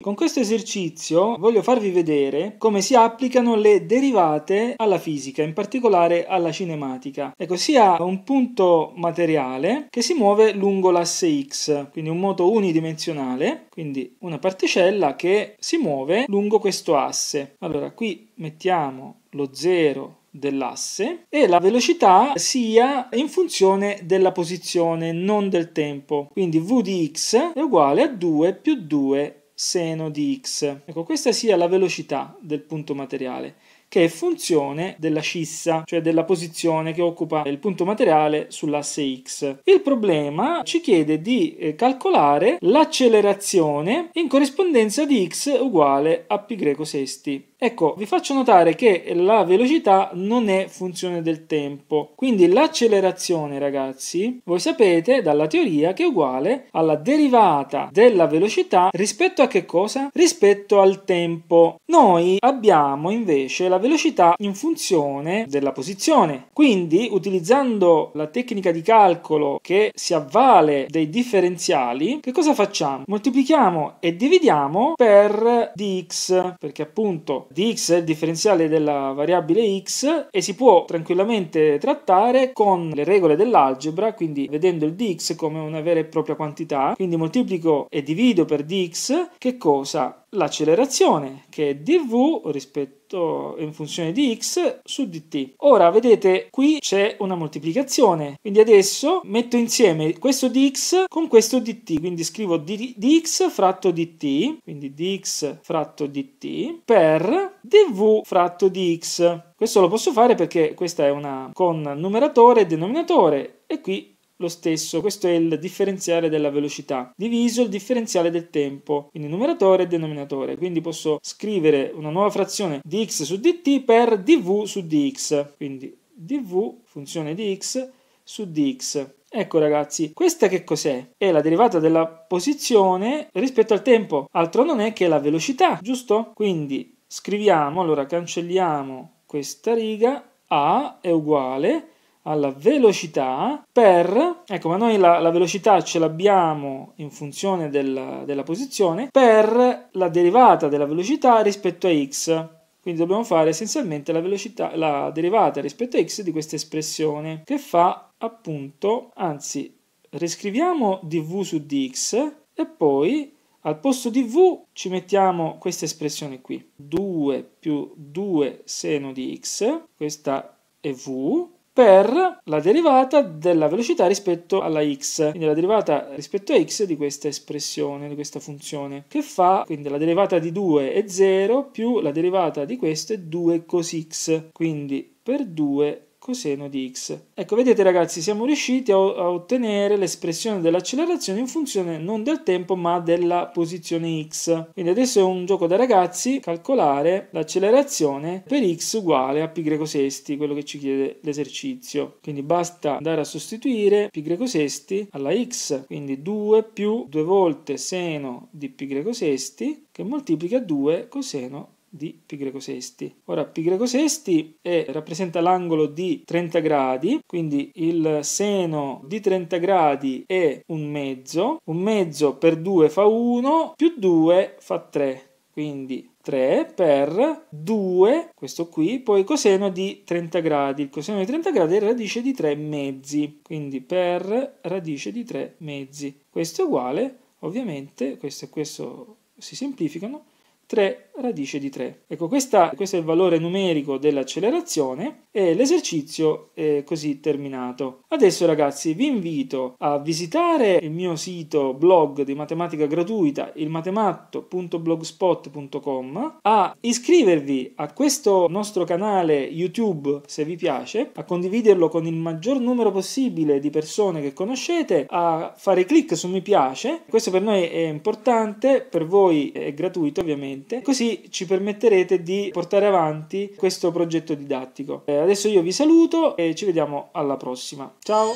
Con questo esercizio voglio farvi vedere come si applicano le derivate alla fisica, in particolare alla cinematica. Ecco, si ha un punto materiale che si muove lungo l'asse X, quindi un moto unidimensionale, quindi una particella che si muove lungo questo asse. Allora, qui mettiamo lo 0 dell'asse e la velocità sia in funzione della posizione, non del tempo. Quindi v di x è uguale a 2 più 2 seno di x. Ecco, questa sia la velocità del punto materiale, che è funzione della scissa, cioè della posizione che occupa il punto materiale sull'asse x. Il problema ci chiede di eh, calcolare l'accelerazione in corrispondenza di x uguale a π sesti. Ecco, vi faccio notare che la velocità non è funzione del tempo, quindi l'accelerazione, ragazzi, voi sapete dalla teoria che è uguale alla derivata della velocità rispetto a che cosa? Rispetto al tempo. Noi abbiamo invece la velocità in funzione della posizione, quindi utilizzando la tecnica di calcolo che si avvale dei differenziali, che cosa facciamo? Moltiplichiamo e dividiamo per dx, perché appunto di x è il differenziale della variabile x e si può tranquillamente trattare con le regole dell'algebra, quindi vedendo il dx come una vera e propria quantità, quindi moltiplico e divido per dx, che cosa? l'accelerazione che è dv rispetto in funzione di x su dt. Ora vedete qui c'è una moltiplicazione, quindi adesso metto insieme questo dx con questo dt, quindi scrivo dx fratto dt, quindi dx fratto dt per dv fratto dx. Questo lo posso fare perché questa è una con numeratore e denominatore e qui lo stesso, questo è il differenziale della velocità, diviso il differenziale del tempo, quindi numeratore e denominatore, quindi posso scrivere una nuova frazione di x su dt per dv su dx, quindi dv funzione di x su dx. Ecco ragazzi, questa che cos'è? È la derivata della posizione rispetto al tempo, altro non è che la velocità, giusto? Quindi scriviamo, allora cancelliamo questa riga, a è uguale alla velocità per, ecco ma noi la, la velocità ce l'abbiamo in funzione della, della posizione, per la derivata della velocità rispetto a x. Quindi dobbiamo fare essenzialmente la, velocità, la derivata rispetto a x di questa espressione che fa appunto, anzi riscriviamo dv su dx e poi al posto di v ci mettiamo questa espressione qui, 2 più 2 seno di x, questa è v, per la derivata della velocità rispetto alla x, quindi la derivata rispetto a x di questa espressione, di questa funzione, che fa quindi la derivata di 2 è 0 più la derivata di questo è 2 cos x, quindi per 2 coseno di x. Ecco, vedete ragazzi, siamo riusciti a, ottenere l'espressione dell'accelerazione in funzione non del tempo ma della posizione x. Quindi adesso è un gioco da ragazzi calcolare l'accelerazione per x uguale a pi greco sesti, quello che ci chiede l'esercizio. Quindi basta andare a sostituire pi greco sesti alla x, quindi 2 più 2 volte seno di pi greco sesti che moltiplica 2 coseno di π sesti. Ora π sesti è, rappresenta l'angolo di 30 gradi, quindi il seno di 30 gradi è un mezzo, un mezzo per 2 fa 1, più 2 fa 3, quindi 3 per 2, questo qui, poi coseno di 30 gradi. Il coseno di 30 gradi è radice di 3 mezzi, quindi per radice di 3 mezzi. Questo è uguale, ovviamente, questo e questo si semplificano, 3 radice di 3. Ecco, questa, questo è il valore numerico dell'accelerazione e l'esercizio è così terminato. Adesso ragazzi vi invito a visitare il mio sito blog di matematica gratuita, ilmatematto.blogspot.com a iscrivervi a questo nostro canale YouTube se vi piace, a condividerlo con il maggior numero possibile di persone che conoscete, a fare clic su mi piace, questo per noi è importante, per voi è gratuito ovviamente, così ci permetterete di portare avanti questo progetto didattico. Eh, adesso io vi saluto e ci vediamo alla prossima. Ciao!